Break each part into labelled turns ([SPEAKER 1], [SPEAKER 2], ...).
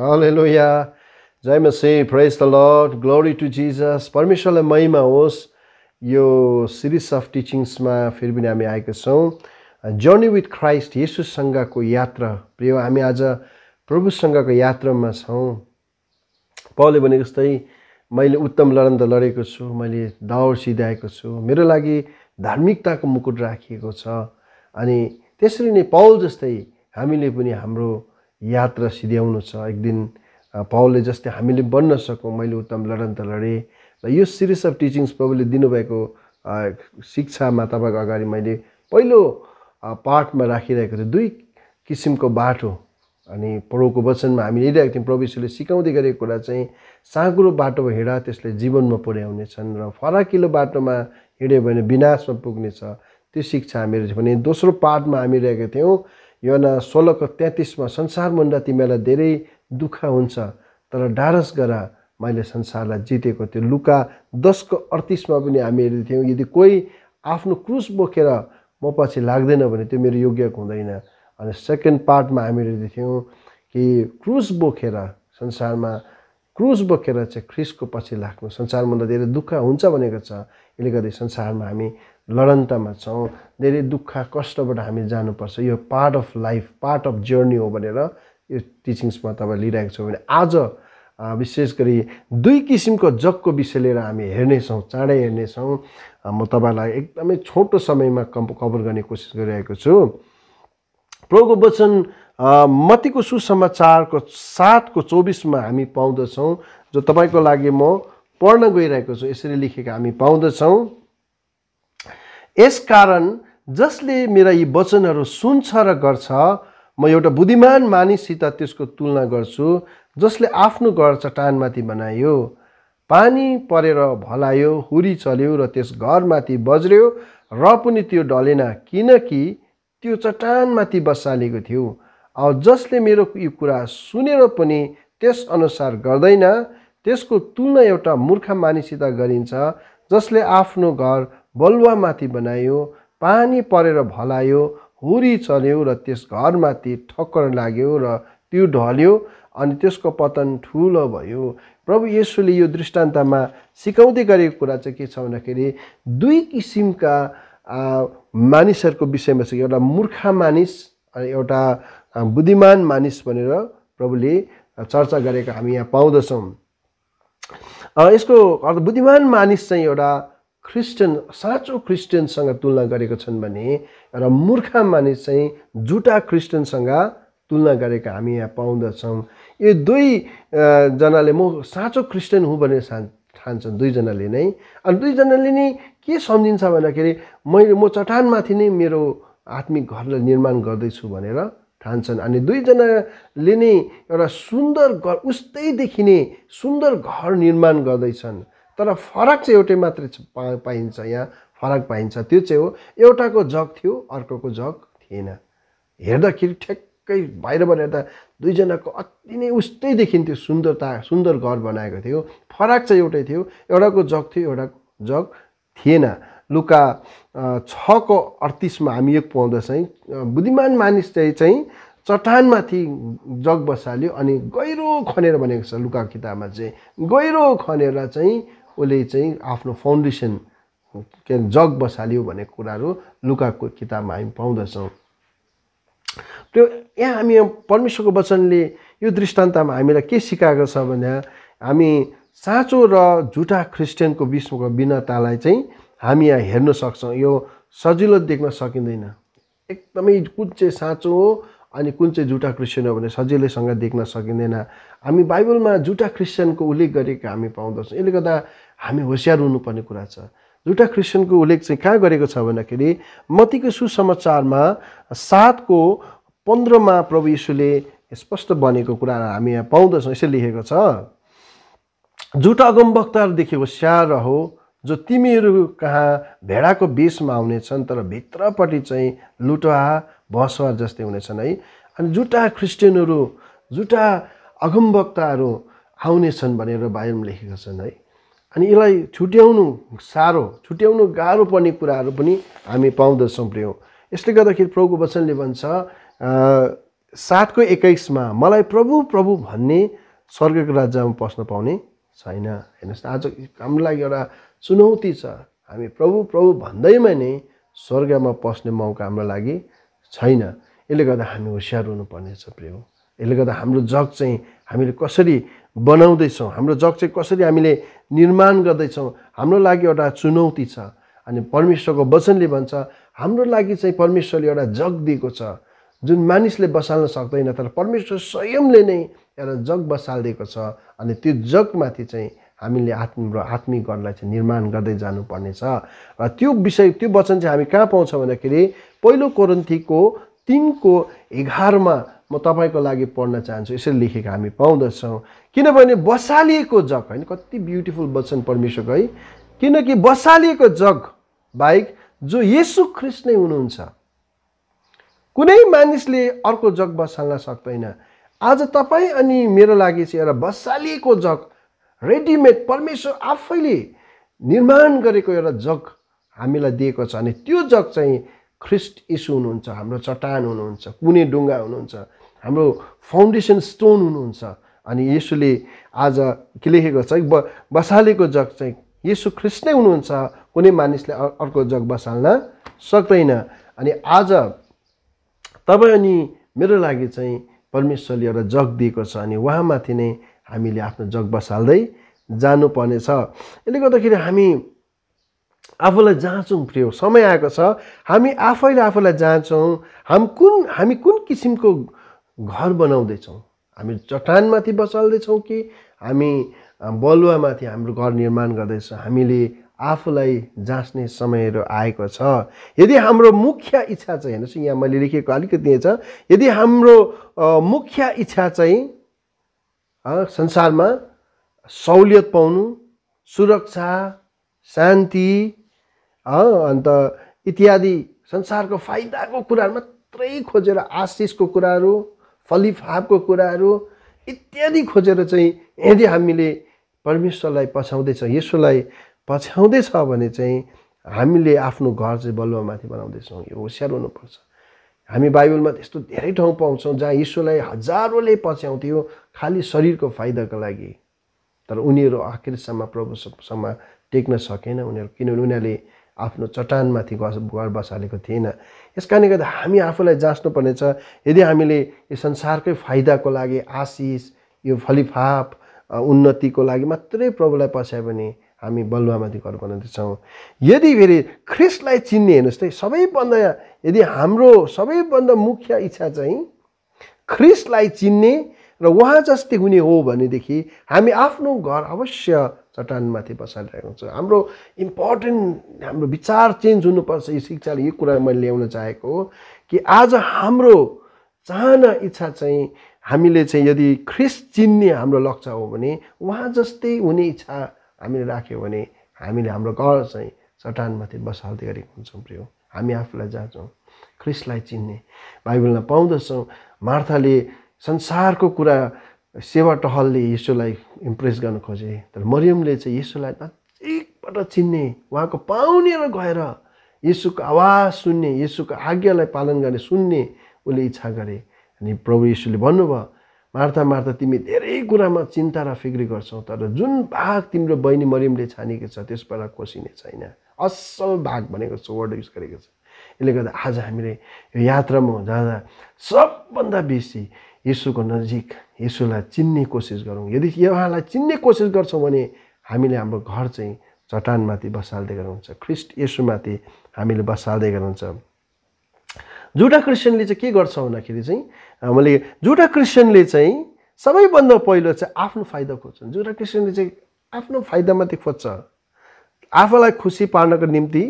[SPEAKER 1] हालेलुया जय मसी praise the lord glory to Jesus परमेश्वरलाई महिमा होस् यो सिरिज अफ टिचिङ्समा फेरि पनि हामी आएका छौँ जर्नी विथ क्राइस्ट यसुसँगको यात्रा प्रिय हामी आज प्रभुसँगको यात्रामा छौँ पाउले भनेको जस्तै मैले उत्तम लडन त लडेको छु मैले दौड सिधाएको छु मेरो लागि धार्मिकताको मुकुट राखिएको छ अनि त्यसरी नै पौल जस्तै हामीले पनि हाम्रो यात्रा सिध्याउनु छ एक दिन पाउले जस्तै हामीले बन्न सकौँ मैले उत्तम लडन त लडेँ र यो सिरिज अफ टिचिङ्स प्रभुले दिनुभएको शिक्षामा तपाईँको अगाडि मैले पहिलो पार्टमा राखिरहेको थिएँ दुई किसिमको बाटो अनि प्रभुको वचनमा हामी हेरिरहेको थियौँ प्रविशुले सिकाउँदै गरेको कुरा चाहिँ साँगुरो बाटोमा हिँड त्यसले जीवनमा पुर्याउनेछन् र फराकिलो बाटोमा हिँड्यो भने विनाशमा पुग्नेछ त्यो शिक्षा हामीहरू भने दोस्रो पार्टमा हामी रहेका थियौँ योना सोह्रको तेत्तिसमा संसार तिमीलाई धेरै दुःख हुन्छ तर डारस गर मैले संसारलाई जितेको त्यो लुका दसको अडतिसमा पनि हामी हेर्दैथ्यौँ यदि कोही आफ्नो क्रुस बोकेर म पछि लाग्दैन भने त्यो मेरो योग्यक हुँदैन अनि सेकेन्ड पार्टमा हामी हेर्दैथ्यौँ कि क्रुस बोकेर संसारमा क्रुस बोकेर चाहिँ ख्रिसको पछि लाग्नु संसारभन्दा धेरै दुःख हुन्छ भनेको छ यसले गर्दा संसारमा हामी लडन्तमा छौँ धेरै दुःख कष्टबाट हामी जानुपर्छ यो part of life part of journey हो भनेर यो टिचिङ्समा तपाईँ लिइरहेको छौँ भने आज विशेष गरी दुई किसिमको जगको विषय लिएर हामी हेर्नेछौँ चाँडै हेर्नेछौँ म तपाईँलाई एकदमै छोटो समयमा कम् कभर गर्ने कोसिस गरिरहेको छु प्रभुको वचन मतीको सुसमाचारको सातको चौबिसमा हामी पाउँदछौँ जो तपाईँको लागि म पढ्न गइरहेको छु यसरी लेखेका हामी पाउँदछौँ यसकारण जसले मेरा यी वचनहरू सुन्छ र गर्छ म एउटा बुद्धिमान मानिससित त्यसको तुलना गर्छु जसले आफ्नो घर चट्टानमाथि बनायो पानी परेर भलायो हुरी चल्यो र त्यस घरमाथि बज्रियो र पनि त्यो ढलेन किनकि त्यो चट्टानमाथि बसालेको थियो अब जसले मेरो यो कुरा सुनेर पनि त्यस अनुसार गर्दैन त्यसको तुलना एउटा मूर्ख मानिससित गरिन्छ जसले आफ्नो घर बलुवामाथि बनायो पानी परेर भलायो हुरी चल्यो र त्यस घरमाथि ठक्कर लाग्यो र त्यो ढल्यो अनि त्यसको पतन ठुलो भयो प्रभु येसुले यो दृष्टान्तमा सिकाउँदै गरेको कुरा चाहिँ के छ भन्दाखेरि दुई किसिमका मानिसहरूको विषयमा छ एउटा मूर्खा मानिस अनि एउटा बुद्धिमान मानिस भनेर प्रभुले चर्चा गरेको हामी यहाँ पाउँदछौँ यसको अर्थ बुद्धिमान मानिस चाहिँ एउटा क्रिस्चियन साँचो क्रिस्चियनसँग तुलना गरेको छन् भने र मूर्ख मानिस चाहिँ जुटा क्रिस्चियनसँग तुलना गरेको हामी यहाँ पाउँदछौँ यो दुईजनाले म साँचो क्रिस्चियन हुँ भनेर ठान्छन् दुईजनाले नै अनि दुईजनाले नै के सम्झिन्छ भन्दाखेरि मैले म चट्टानमाथि नै मेरो आत्मिक घरलाई निर्माण गर्दैछु भनेर ठान्छन् अनि दुईजनाले नै एउटा सुन्दर घर उस्तै देखिने सुन्दर घर निर्माण गर्दैछन् तर फरक चाहिँ एउटै मात्रै पाइन्छ यहाँ फरक पाइन्छ त्यो चाहिँ हो एउटाको जग थियो अर्कोको जग थिएन हेर्दाखेरि ठ्याक्कै बाहिरबाट हेर्दा दुईजनाको अति नै उस्तै देखिन्थ्यो सुन्दरता सुन्दर घर बनाएको थियो फरक चाहिँ एउटै थियो एउटाको जग थियो एउटाको जग थिएन लुका छको अडतिसमा हामी यो पाउँदछौँ बुद्धिमान मानिस चाहिँ चाहिँ चट्टानमाथि जग बसाल्यो अनि गहिरो खनेर भनेको छ लुका किताबमा चाहिँ गहिरो खनेर चाहिँ उसले चाहिँ आफ्नो फाउन्डेसन के अरे जग बसाल्यो भन्ने कुराहरू लुकाको किताबमा हामी पाउँदछौँ त्यो यहाँ हामी परमेश्वरको वचनले यो दृष्टान्तमा हामीलाई के सिकाएको छ भने हामी साँचो र झुटा क्रिस्चियनको बिचको भिन्नतालाई चाहिँ हामी यहाँ हेर्न सक्छौँ यो सजिलो देख्न सकिँदैन एकदमै कुन चाहिँ साँचो हो अनि कुन चाहिँ जुटा क्रिस्चियन हो भने सजिलैसँग देख्न सकिँदैन हामी बाइबलमा जुटा क्रिस्चियनको उल्लेख गरेको हामी पाउँदछौँ यसले गर्दा हामी होसियार हुनुपर्ने कुरा छ जुटा क्रिस्चियनको उल्लेख चाहिँ कहाँ गरेको छ भन्दाखेरि मतीको सुसमाचारमा सातको पन्ध्रमा प्रभु यीशुले स्पष्ट बनेको कुरा हामी यहाँ पाउँदछौँ यसरी लेखेको छ जुटा अगमवक्ताहरूदेखि होसियार रहो जो तिमीहरू कहाँ भेडाको बेसमा आउनेछन् तर भित्रपट्टि चाहिँ लुटुवा भसवार जस्तै हुनेछन् है अनि जुटा क्रिस्चियनहरू जुटा अगमवक्ताहरू आउनेछन् भनेर बाइबलमा लेखेका छन् है अनि यसलाई छुट्याउनु साह्रो छुट्याउनु गाह्रो पर्ने कुराहरू पनि हामी पाउँदछौँ प्रियो यसले गर्दाखेरि प्रभुको वचनले भन्छ सातको एक्काइसमा मलाई प्रभु प्रभु भन्ने स्वर्गको राज्यमा पस्न पाउने छैन हेर्नुहोस् आज हाम्रो लागि एउटा चुनौती छ हामी प्रभु प्रभु भन्दैमा नै स्वर्गमा पस्ने मौका हाम्रो लागि छैन यसले गर्दा हामी होसियार हुनुपर्नेछ प्रियो यसले गर्दा हाम्रो जग चाहिँ हामीले कसरी बनाउँदैछौँ हाम्रो जग चाहिँ कसरी हामीले निर्माण गर्दैछौँ हाम्रो लागि एउटा चुनौती छ अनि परमेश्वरको वचनले भन्छ हाम्रो लागि चाहिँ परमेश्वरले एउटा जग दिएको छ जुन मानिसले बसाल्न सक्दैन तर परमेश्वर स्वयंले नै एउटा जग बसालिदिएको छ अनि त्यो जगमाथि चाहिँ हामीले आत्म आत्मिक घरलाई चाहिँ निर्माण गर्दै जानुपर्नेछ र त्यो विषय त्यो वचन चाहिँ हामी कहाँ पाउँछौँ भन्दाखेरि पहिलो कोरन्थीको तिनको एघारमा म तपाईँको लागि पढ्न चाहन्छु यसरी लेखेको हामी पाउँदछौँ किनभने बसालिएको जग होइन कति ब्युटिफुल वचन परमेश्वरको है किनकि बसालिएको जग बाहेक जो यसु ख्रिस्ट नै हुनुहुन्छ कुनै मानिसले अर्को जग बसाल्न सक्दैन आज तपाईँ अनि मेरो लागि चाहिँ एउटा बसालिएको जग रेडिमेड परमेश्वर आफैले निर्माण गरेको एउटा जग हामीलाई दिएको छ अनि त्यो जग चाहिँ ख्रिस्ट इसु हुनुहुन्छ हाम्रो चट्टान हुनुहुन्छ कुनै डुङ्गा हुनुहुन्छ हाम्रो फाउन्डेसन स्टोन हुनुहुन्छ अनि यसुले आज के लेखेको छ बसालेको जग चाहिँ यसु ख्रिस्ट नै हुनुहुन्छ कुनै मानिसले अर्को जग बसाल्न सक्दैन अनि आज तपाईँ अनि मेरो लागि चाहिँ परमेश्वरले एउटा जग दिएको छ अनि उहाँमाथि नै हामीले आफ्नो जग बसाल्दै जानुपर्नेछ यसले गर्दाखेरि हामी आफूलाई जाँचौँ प्रियो समय आएको छ हामी आफैले आफूलाई जाँचौँ हाम कुन हामी कुन किसिमको घर बनाउँदैछौँ हामी चट्टानमाथि बसाल्दैछौँ कि हामी बलुवामाथि हाम्रो घर निर्माण गर्दैछौँ हामीले आफूलाई जाँच्ने समयहरू आएको छ यदि हाम्रो मुख्य इच्छा चाहिँ हेर्नुहोस् यहाँ मैले लेखेको अलिकति छ यदि हाम्रो मुख्य इच्छा चाहिँ संसारमा सहुलियत पाउनु सुरक्षा शान्ति अन्त इत्यादि संसारको फाइदाको कुराहरू मात्रै खोजेर आशिषको कुराहरू फलिफापको कुराहरू इत्यादि खोजेर चाहिँ यदि हामीले परमेश्वरलाई पछ्याउँदैछ यसोलाई पछ्याउँदैछ भने चाहिँ हामीले आफ्नो घर चाहिँ बलुवामाथि बनाउँदैछौँ यो होसियार हुनुपर्छ हामी बाइबलमा त्यस्तो धेरै ठाउँ पाउँछौँ जहाँ यीशुलाई हजारौँले पछ्याउँथ्यो खालि शरीरको फाइदाको लागि तर उनीहरू आखिरसम्म प्रभुसम्म टेक्न सकेन उनीहरू किनभने उनीहरूले आफ्नो चट्टानमाथि घर बसालेको थिएन यस कारणले गर्दा हामी आफूलाई जाँच्नुपर्नेछ यदि हामीले यो संसारकै फाइदाको लागि आशिष यो फलिफाप उन्नतिको लागि मात्रै प्रभुलाई पस्यायो भने हामी बलुवामाथि घर बनाउँदैछौँ यदि फेरि ख्रिस्टलाई चिन्ने हेर्नुहोस् त सबैभन्दा यदि हाम्रो सबैभन्दा मुख्य इच्छा चाहिँ ख्रिसलाई चिन्ने र उहाँ जस्तै हुने हो भनेदेखि हामी आफ्नो घर अवश्य चट्टानमाथि बसालिरहेको हुन्छ हाम्रो इम्पोर्टेन्ट हाम्रो विचार चेन्ज हुनुपर्छ यो शिक्षाले यो कुरा मैले ल्याउन चाहेको हो कि आज हाम्रो चाहना इच्छा चाहिँ हामीले चाहिँ यदि ख्रिस चिन्ने हाम्रो लक्ष्य हो भने उहाँ जस्तै हुने इच्छा हामीले राख्यो भने हामीले हाम्रो घर चाहिँ चट्टानमाथि बसाल्दै गरेको हुन्छौँ प्रियो हामी आफूलाई जाँचौँ ख्रिस्टलाई चिन्ने बाइबलमा पाउँदछौँ मार्थाले संसारको कुरा सेवा टहलले यसोलाई इम्प्रेस गर्न खोजे तर मरियमले चाहिँ यसोलाई नजिकबाट चिन्ने उहाँको पाउने र गएर यसुको आवाज सुन्ने यीशुको आज्ञालाई पालन गर्ने सुन्ने उसले इच्छा गरे अनि प्रभु यीशुले भन्नुभयो मार्था मार्था तिमी धेरै कुरामा चिन्ता र फिक्री गर्छौ तर जुन भाग तिम्रो बहिनी मरियमले छानेको छ त्यसबाट कोसिने छैन असल भाग भनेको छ वर्ड युज गरेको छ यसले गर्दा आज हामीले यो यात्रामा जाँदा सबभन्दा बेसी यसुको नजिक यसुलाई चिन्ने कोसिस गरौँ यदि उहाँलाई चिन्ने कोसिस गर्छौँ भने हामीले हाम्रो घर चाहिँ चट्टानमाथि बसाल्दै गराउँछ ख्रिस्ट यसुमाथि हामीले बसाल्दै गराउँछ जुटा क्रिस्चियनले चाहिँ के गर्छ भन्दाखेरि चाहिँ मैले जुटा क्रिस्चियनले चाहिँ सबैभन्दा पहिलो चाहिँ आफ्नो फाइदा खोज्छन् जुटा क्रिस्चियनले चाहिँ आफ्नो फाइदा फाइदामाथि खोज्छ आफूलाई खुसी पार्नको निम्ति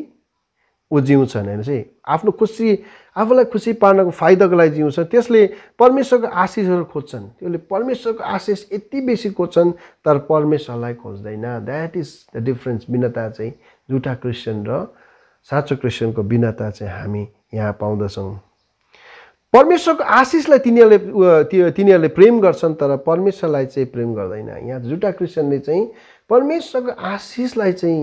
[SPEAKER 1] ऊ जिउँछन् होइन चाहिँ आफ्नो खुसी आफूलाई खुसी पार्नको फाइदाको लागि जिउँछन् त्यसले परमेश्वरको आशिषहरू खोज्छन् त्यसले परमेश्वरको आशिष यति बेसी खोज्छन् तर परमेश्वरलाई खोज्दैन द्याट इज द डिफ्रेन्स भिन्नता चाहिँ जुठा क्रिस्चियन र साँचो क्रिस्चियनको भिन्नता चाहिँ हामी यहाँ पाउँदछौँ परमेश्वरको आशिषलाई तिनीहरूले तिनीहरूले प्रेम गर्छन् तर परमेश्वरलाई चाहिँ प्रेम गर्दैन यहाँ जुटा क्रिस्चियनले चाहिँ परमेश्वरको आशिषलाई चाहिँ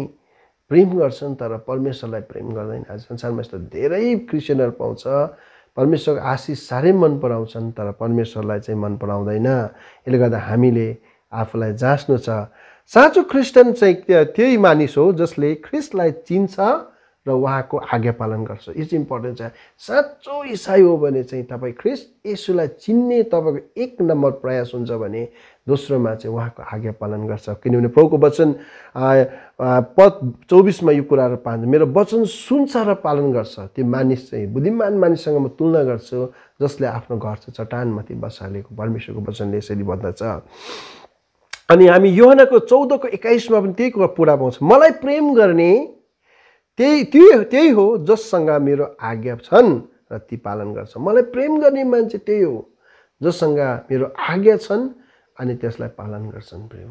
[SPEAKER 1] प्रेम गर्छन् तर परमेश्वरलाई प्रेम गर्दैन आज संसारमा यस्तो धेरै क्रिस्चियनहरू पाउँछ परमेश्वरको आशिष साह्रै मन पराउँछन् तर परमेश्वरलाई चाहिँ मन पराउँदैन यसले गर्दा हामीले आफूलाई जाँच्नु छ साँचो क्रिस्चियन चाहिँ त्यही मानिस हो जसले ख्रिस्टलाई चिन्छ र उहाँको आज्ञा पालन गर्छ यो चाहिँ इम्पोर्टेन्ट छ साँचो इसाई हो भने चाहिँ तपाईँ ख्रिस्ट यसुलाई चिन्ने तपाईँको एक नम्बर प्रयास हुन्छ भने दोस्रोमा चाहिँ उहाँको आज्ञा पालन गर्छ किनभने प्रभुको वचन पद चौबिसमा यो कुराहरू पाइन्छ मेरो वचन सुन्छ र पालन गर्छ त्यो मानिस चाहिँ बुद्धिमान मानिससँग म तुलना गर्छु जसले आफ्नो घर चाहिँ चट्टानमाथि बसालेको परमेश्वरको वचनले यसरी भन्दछ अनि हामी योहनाको चौधको एक्काइसमा पनि त्यही कुरा पुरा पाउँछ मलाई प्रेम गर्ने त्यही त्यही त्यही हो जससँग मेरो आज्ञा छन् र ती पालन गर्छ मलाई प्रेम गर्ने मान्छे त्यही हो जससँग मेरो आज्ञा छन् अनि त्यसलाई पालन गर्छन् प्रेम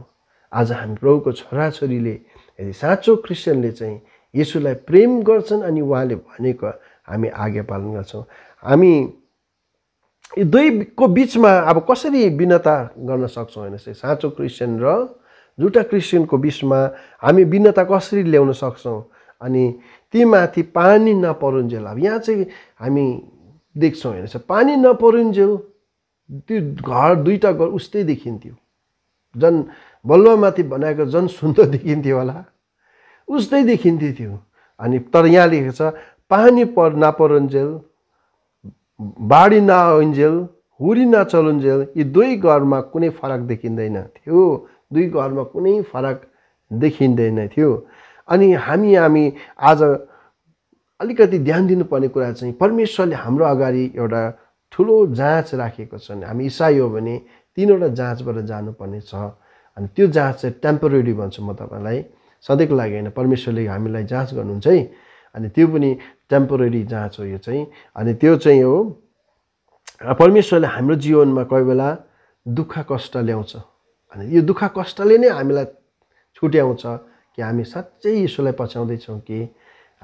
[SPEAKER 1] आज हामी प्रभुको छोराछोरीले यदि साँचो क्रिस्चियनले चाहिँ यसुलाई प्रेम गर्छन् अनि उहाँले भनेको हामी आज्ञा पालन गर्छौँ हामी यो दुईको बिचमा अब कसरी भिन्नता गर्न सक्छौँ होइन साँचो क्रिस्चियन र झुटा क्रिस्चियनको बिचमा हामी भिन्नता कसरी ल्याउन सक्छौँ अनि तीमाथि पानी नपरुन्जेल अब यहाँ चाहिँ हामी देख्छौँ हेर्नुहोस् पानी नपरुन्जेल त्यो घर दुईवटा घर उस्तै देखिन्थ्यो जन बलुवामाथि बनाएको जन सुन्दर देखिन्थ्यो होला उस्तै देखिन्थ्यो थियो अनि तर यहाँ लेखेको छ पानी पर नापरुन्जेल बाढी नआइन्जेल हुरी नचलुन्जेल यी दुई घरमा कुनै फरक देखिँदैन थियो दुई घरमा कुनै फरक देखिँदैन थियो अनि हामी हामी आज अलिकति ध्यान दिनुपर्ने कुरा चाहिँ परमेश्वरले हाम्रो अगाडि एउटा ठुलो जाँच राखेको छन् हामी इसाई हो भने तिनवटा जाँचबाट जानुपर्ने छ अनि त्यो जाँच चाहिँ टेम्पोरेरी भन्छु म तपाईँलाई सधैँको लागि होइन परमेश्वरले हामीलाई जाँच गर्नुहुन्छ है अनि त्यो पनि टेम्पोरेरी जाँच हो यो चाहिँ अनि त्यो चाहिँ हो परमेश्वरले हाम्रो जीवनमा कोही बेला दुःख कष्ट ल्याउँछ अनि यो दुःख कष्टले नै हामीलाई छुट्याउँछ कि हामी साँच्चै यसोलाई पछ्याउँदैछौँ कि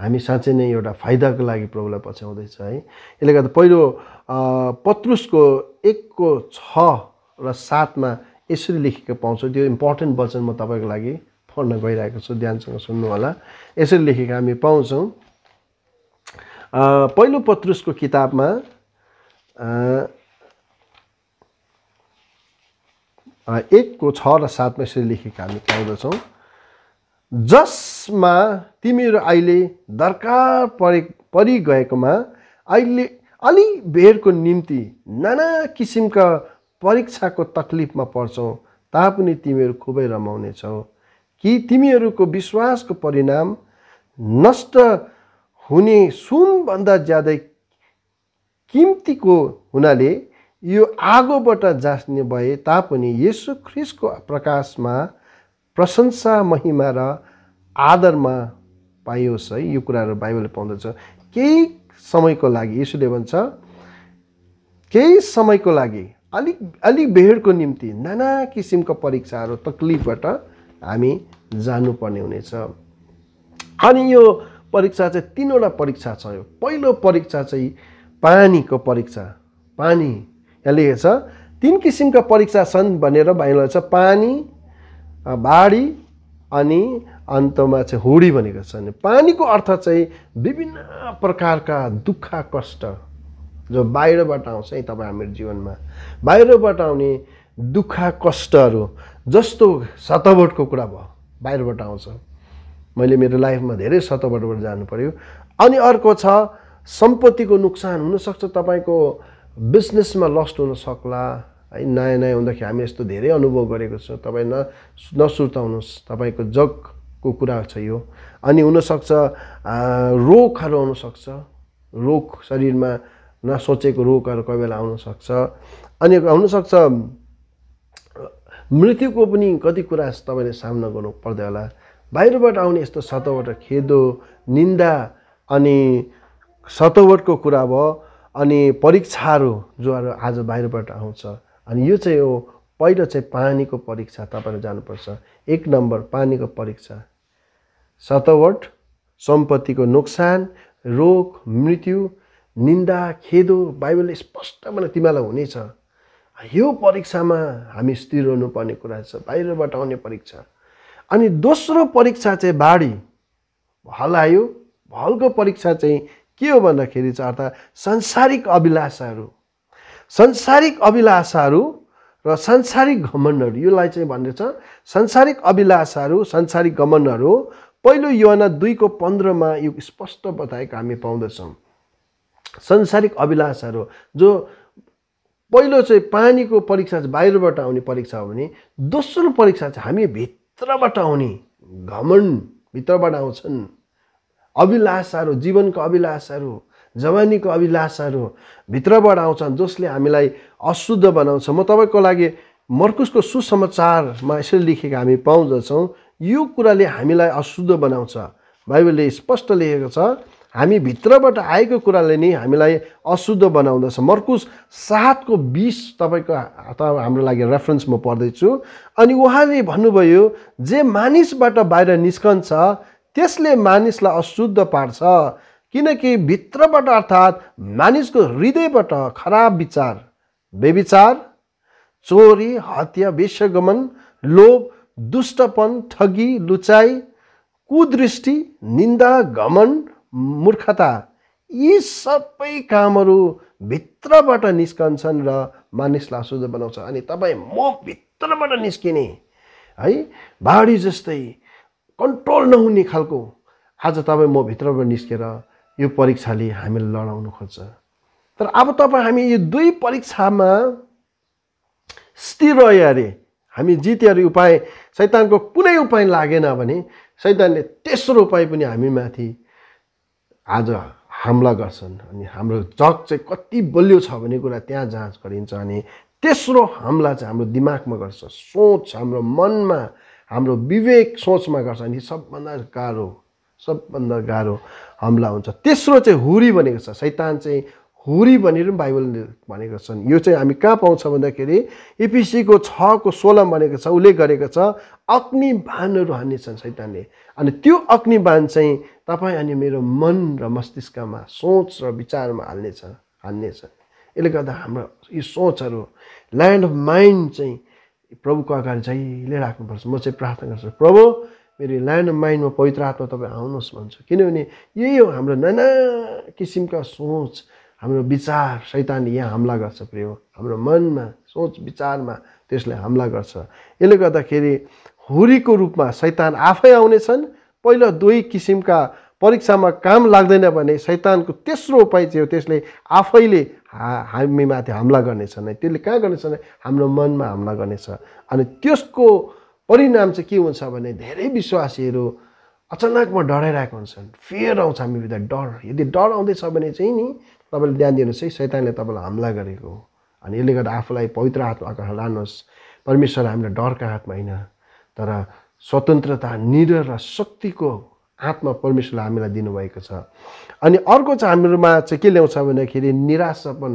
[SPEAKER 1] हामी साँच्चै नै एउटा फाइदाको लागि प्रभुलाई पछ्याउँदैछ है यसले गर्दा पहिलो पत्रुसको एकको छ र सातमा यसरी लेखेको पाउँछ त्यो इम्पोर्टेन्ट वचन म तपाईँको लागि पढ्न गइरहेको छु ध्यानसँग सुन्नु होला यसरी लेखेको हामी पाउँछौँ पहिलो पत्रुसको किताबमा एकको छ र सातमा यसरी लेखेको हामी पाउँदछौँ जसमा तिमीहरू अहिले दरकार परे गएकोमा अहिले अलि बेरको निम्ति नाना किसिमका परीक्षाको तक्लिफमा पर्छौ तापनि तिमीहरू खुबै रमाउनेछौ कि तिमीहरूको विश्वासको परिणाम नष्ट हुने सुनभन्दा ज्यादै किम्तीको हुनाले यो आगोबाट जाँच्ने भए तापनि यसु ख्रिसको प्रकाशमा प्रशंसा महिमा र आदरमा पाइयोस् है यो कुराहरू बाइबलले पाउँदछ केही समयको लागि यसोले भन्छ केही समयको लागि अलिक अलिक भेडको निम्ति नाना किसिमको परीक्षाहरू तक्लिफबाट हामी जानुपर्ने हुनेछ अनि यो परीक्षा चाहिँ तिनवटा परीक्षा छ यो पहिलो परीक्षा चाहिँ पानीको परीक्षा पानी यहाँ लेखेको छ तिन किसिमका परीक्षा छन् भनेर भाइलाई छ पानी बाढी अनि अन्तमा चाहिँ हुडी भनेको छ भने पानीको अर्थ चाहिँ विभिन्न प्रकारका दुःख कष्ट जो बाहिरबाट आउँछ है तपाईँ हाम्रो जीवनमा बाहिरबाट आउने दुःख कष्टहरू जस्तो सतवटको कुरा भयो बाहिरबाट आउँछ मैले मेरो लाइफमा धेरै सतवटबाट जानु पऱ्यो अनि अर्को छ सम्पत्तिको नोक्सान हुनसक्छ तपाईँको बिजनेसमा लस्ट हुन सक्ला है नयाँ नयाँ हुँदाखेरि हामी यस्तो धेरै अनुभव गरेको छ तपाईँ न नसुर्ताउनुहोस् तपाईँको जगको कुरा छ यो अनि हुनसक्छ रोगहरू आउनसक्छ रोग शरीरमा नसोचेको रोगहरू कोही बेला आउनसक्छ अनि आउनसक्छ मृत्युको पनि कति कुरा तपाईँले सामना गर्नु पर्दै होला बाहिरबाट आउने यस्तो सतवट खेदो निन्दा अनि सतवटको कुरा भयो अनि परीक्षाहरू जोहरू आज बाहिरबाट आउँछ अनि यो चाहिँ हो पहिलो चाहिँ पानीको परीक्षा तपाईँले जानुपर्छ एक नम्बर पानीको परीक्षा सतवट सम्पत्तिको नोक्सान रोग मृत्यु निन्दा खेदो बाइबल स्पष्ट भने तिमीलाई हुनेछ यो परीक्षामा हामी स्थिर हुनुपर्ने कुरा छ बाहिरबाट आउने परीक्षा अनि दोस्रो परीक्षा चाहिँ बाढी भल आयो भलको परीक्षा चाहिँ के हो भन्दाखेरि चाहिँ अर्थात् सांसारिक अभिलाषाहरू संसारिक अभिलाषाहरू र सांसारिक घमण्डहरू यसलाई चाहिँ भन्दछ छ सांसारिक अभिलाषाहरू सांसारिक घमण्डहरू पहिलो योना दुईको पन्ध्रमा यो स्पष्ट बताएको हामी पाउँदछौँ संसारिक अभिलाषाहरू जो पहिलो चाहिँ पानीको परीक्षा चाहिँ बाहिरबाट आउने परीक्षा हो भने दोस्रो परीक्षा चाहिँ हामी भित्रबाट आउने घमण्ड भित्रबाट आउँछन् अभिलाषाहरू जीवनको अभिलाषाहरू जवानीको अभिलाषाहरू भित्रबाट आउँछन् जसले हामीलाई अशुद्ध बनाउँछ म तपाईँको लागि मर्कुसको सुसमाचारमा यसरी लेखेको हामी पाउँदछौँ यो कुराले हामीलाई अशुद्ध बनाउँछ बाइबलले स्पष्ट लेखेको छ हामी भित्रबाट आएको कुराले नै हामीलाई अशुद्ध बनाउँदछ मर्कुस सातको बिस तपाईँको त हाम्रो लागि रेफरेन्स म पढ्दैछु अनि उहाँले भन्नुभयो जे मानिसबाट बाहिर निस्कन्छ त्यसले मानिसलाई अशुद्ध पार्छ किनकि भित्रबाट अर्थात् मानिसको हृदयबाट खराब विचार बेविचार चोरी हत्या विश्वगमन लोभ दुष्टपन ठगी लुचाइ कुदृष्टि निन्दा घमन मूर्खता यी सबै कामहरू भित्रबाट निस्कन्छन् र मानिसलाई अशुद्ध बनाउँछ अनि तपाईँ म भित्रबाट निस्किने है बाढी जस्तै कन्ट्रोल नहुने खालको आज तपाईँ म भित्रबाट निस्केर यो परीक्षाले हामीलाई लडाउनु खोज्छ तर अब तपाईँ हामी यो दुई परीक्षामा स्थिर रह्यो अरे हामी जित्यो उपाय सैतानको कुनै उपाय लागेन भने सैतानले तेस्रो उपाय पनि हामीमाथि आज हमला गर्छन् अनि हाम्रो जग चाहिँ कति बलियो छ भन्ने कुरा त्यहाँ जाँच गरिन्छ अनि तेस्रो हमला चाहिँ हाम्रो दिमागमा गर्छ सोच हाम्रो मनमा हाम्रो विवेक सोचमा गर्छ अनि सबभन्दा गाह्रो सबभन्दा गाह्रो हमला हुन्छ तेस्रो चाहिँ हुरी भनेको छ सैतान चाहिँ हुरी भनेर पनि बाइबल भनेको छन् यो चाहिँ हामी कहाँ पाउँछ भन्दाखेरि इपिसीको छको सोह्र भनेको छ उसले गरेको छ अग्नि बाणहरू हान्नेछन् सैतानले अनि त्यो अग्नि बाण चाहिँ तपाईँ अनि मेरो मन र मस्तिष्कमा सोच र विचारमा हाल्नेछ हान्नेछ यसले गर्दा हाम्रो यो सोचहरू ल्यान्ड अफ माइन्ड चाहिँ प्रभुको अगाडि जहिले राख्नुपर्छ म चाहिँ प्रार्थना गर्छु प्रभु मेरो ल्यान्ड अफ माइन्डमा पवित्र आत्मा तपाईँ आउनुहोस् भन्छु किनभने यही हो हाम्रो नाना किसिमका सोच हाम्रो विचार शैतानले यहाँ हमला गर्छ प्रिय हाम्रो मनमा सोच विचारमा त्यसले हमला गर्छ यसले गर्दाखेरि हुरीको रूपमा सैतान आफै आउनेछन् पहिलो दुई किसिमका परीक्षामा काम लाग्दैन भने शैतानको तेस्रो उपाय चाहिँ हो त्यसले आफैले हा हामीमाथि हमला गर्नेछन् है त्यसले कहाँ गर्नेछ भने हाम्रो मनमा हमला गर्नेछ अनि त्यसको परिणाम चाहिँ के हुन्छ भने धेरै विश्वासीहरू अचानकमा डराइरहेको हुन्छन् फेयर आउँछ हामी हामीभित्र डर यदि डर आउँदैछ भने चाहिँ नि तपाईँले ध्यान दिनुहोस् है शैतानले तपाईँलाई हमला गरेको हो अनि यसले गर्दा आफूलाई पवित्र हातमा लानुहोस् परमेश्वर हामीलाई डरका हातमा होइन तर स्वतन्त्रता निर र शक्तिको हातमा परमेश्वरले हामीलाई दिनुभएको छ अनि अर्को चाहिँ हाम्रोमा चाहिँ के ल्याउँछ भन्दाखेरि निराशापन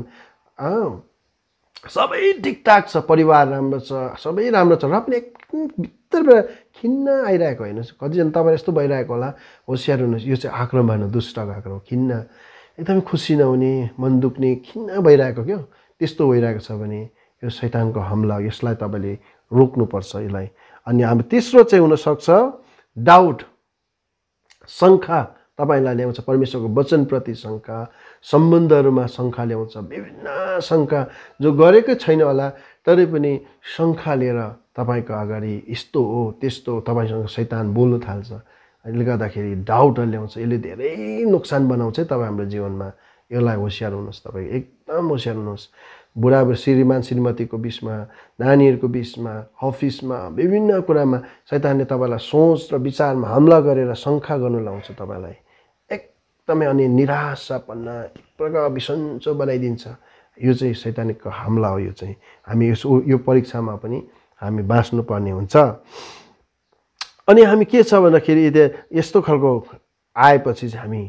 [SPEAKER 1] सबै ठिकठाक छ परिवार राम्रो छ सबै राम्रो छ र पनि एकदम भित्रबाट खिन्न आइरहेको होइन कतिजना तपाईँ यस्तो भइरहेको होला होसियार हुनुहोस् यो चाहिँ आक्रम भएन दुष्टको आक्रम खिन्न एकदमै खुसी नहुने मन दुख्ने खिन्न भइरहेको क्या त्यस्तो भइरहेको छ भने यो शैतानको हमला यसलाई तपाईँले रोक्नुपर्छ यसलाई अनि हाम्रो तेस्रो चाहिँ हुनसक्छ डाउट शङ्का तपाईँलाई ल्याउँछ परमेश्वरको वचनप्रति शङ्का सम्बन्धहरूमा शङ्खा ल्याउँछ विभिन्न शङ्का जो गरेकै छैन होला तरै पनि शङ्खा लिएर तपाईँको अगाडि यस्तो हो त्यस्तो हो तपाईँसँग शैतान बोल्नु थाल्छ यसले गर्दाखेरि डाउट ल्याउँछ यसले धेरै नोक्सान बनाउँछ है तपाईँ हाम्रो जीवनमा यसलाई होसियार हुनुहोस् तपाईँ एकदम होसियार हुनुहोस् बुढा श्रीमान श्रीमतीको बिचमा नानीहरूको बिचमा अफिसमा विभिन्न कुरामा शैतानले तपाईँलाई सोच र विचारमा हमला गरेर शङ्खा गर्नु लाउँछ तपाईँलाई एकदमै अनि निराशापन्न एक प्रकार बिसन्चो बनाइदिन्छ यो चाहिँ सैतानिकको हमला हो यो चाहिँ हामी यसो यो परीक्षामा पनि हामी बाँच्नुपर्ने हुन्छ अनि हामी के छ भन्दाखेरि यदि यस्तो खालको आएपछि चाहिँ हामी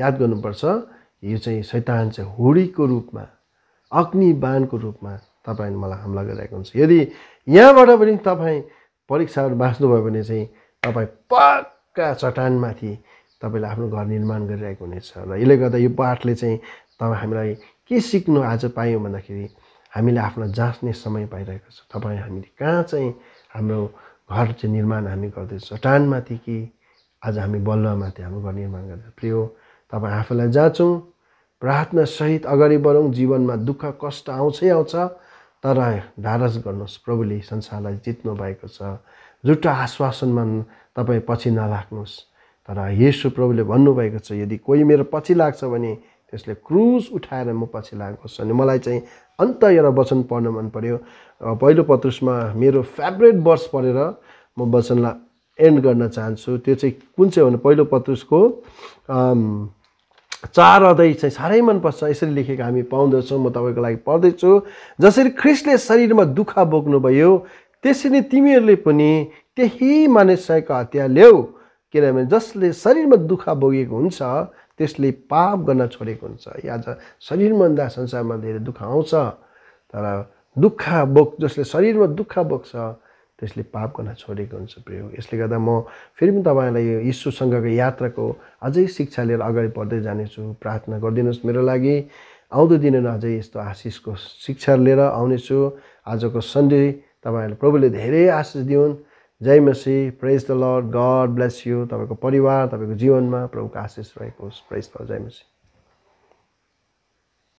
[SPEAKER 1] याद गर्नुपर्छ यो चाहिँ सैतान चाहिँ होडीको रूपमा अग्नि बाणको रूपमा तपाईँले मलाई हमला गरिरहेको हुन्छ यदि यहाँबाट पनि तपाईँ परीक्षाहरू बाँच्नुभयो भने चाहिँ तपाईँ पक्का चट्टानमाथि तपाईँले आफ्नो घर निर्माण गरिरहेको हुनेछ र यसले गर्दा यो पाठले चाहिँ तपाईँ हामीलाई के सिक्नु आज पायौँ भन्दाखेरि हामीले आफूलाई जाँच्ने समय पाइरहेको छ तपाईँ हामीले कहाँ चाहिँ हाम्रो घर चाहिँ निर्माण हामी गर्दैछ चट्टानमाथि कि आज हामी बल्लमाथि हाम्रो घर निर्माण गर्दैछ प्रिय तपाईँ आफूलाई जाँचौँ प्रार्थनासहित अगाडि बढौँ जीवनमा दुःख कष्ट आउँछै आउँछ तर ढारस गर्नुहोस् प्रभुले संसारलाई जित्नु भएको छ झुटो आश्वासनमा तपाईँ पछि नलाग्नुहोस् तर यसो प्रभुले भन्नुभएको छ यदि कोही मेरो पछि लाग्छ भने त्यसले क्रुस उठाएर म पछि छु अनि मलाई चाहिँ अन्त एउटा वचन पढ्न मन पऱ्यो पहिलो पत्रुसमा मेरो फेभरेट वर्स पढेर म वचनलाई एन्ड गर्न चाहन्छु त्यो चाहिँ कुन चाहिँ हो भने पहिलो पत्रुसको चार अदै चाहिँ साह्रै मनपर्छ यसरी लेखेको हामी पाउँदछौँ म तपाईँको लागि पढ्दैछु जसरी ख्रिस्टले शरीरमा दुःख बोक्नुभयो त्यसरी तिमीहरूले पनि त्यही मानिसको हत्या ल्याऊ किनभने जसले शरीरमा दुःख भोगेको हुन्छ त्यसले पाप गर्न छोडेको हुन्छ या शरीरमा संसारमा धेरै दुःख आउँछ तर दुःख बोक जसले शरीरमा दुःख बोक्छ त्यसले पाप गर्न छोडेको हुन्छ प्रिय यसले गर्दा म फेरि पनि तपाईँलाई यो यीशुसँगको यात्राको अझै शिक्षा लिएर अगाडि बढ्दै जानेछु प्रार्थना गरिदिनुहोस् मेरो लागि आउँदो दिनमा अझै यस्तो आशिषको शिक्षा लिएर आउनेछु आजको सन्डे तपाईँहरूले प्रभुले धेरै आशिष दिउन् जय मसी praise the lord god bless you तपाईँको परिवार तपाईँको जीवनमा प्रभुको आशिष रहेको होस् प्रेज द जय मसी